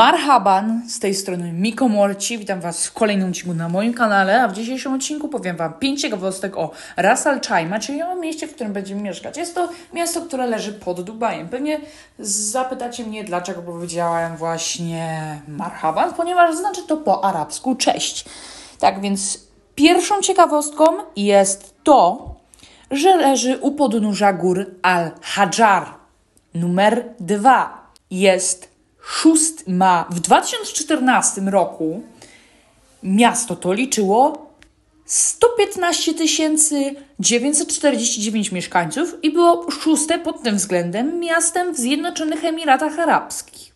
Marhaban, z tej strony Miko Morci, witam Was w kolejnym odcinku na moim kanale, a w dzisiejszym odcinku powiem Wam 5 ciekawostek o Ras Al Chaima, czyli o mieście, w którym będziemy mieszkać. Jest to miasto, które leży pod Dubajem. Pewnie zapytacie mnie, dlaczego powiedziałem właśnie Marhaban, ponieważ znaczy to po arabsku cześć. Tak więc pierwszą ciekawostką jest to, że leży u podnóża gór Al-Hajar. Numer dwa jest 6 ma w 2014 roku miasto to liczyło 115 949 mieszkańców i było szóste pod tym względem miastem w Zjednoczonych Emiratach Arabskich.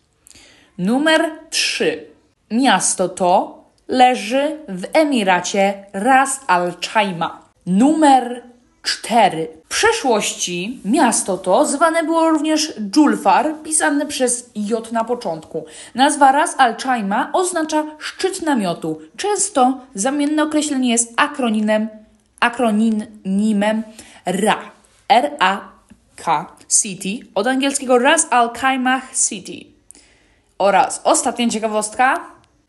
Numer 3. Miasto to leży w Emiracie Ras Al Chaima. Numer 4 przeszłości miasto to zwane było również Julfar, pisane przez J na początku. Nazwa Ras Al-Chaima oznacza szczyt namiotu. Często zamienne określenie jest akronimem, akronimem RA. R-A-K City od angielskiego Ras Al-Khaimah City. Oraz ostatnia ciekawostka.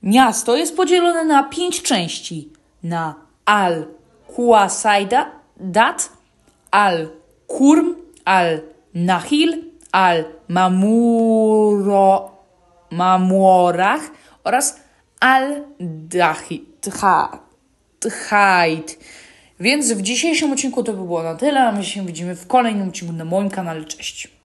Miasto jest podzielone na pięć części. Na Al-Quasaidat, al-Kurm, al-Nahil, al mamuro, mamorach oraz al dahit. Więc w dzisiejszym odcinku to by było na tyle. My się widzimy w kolejnym odcinku na moim kanale. Cześć!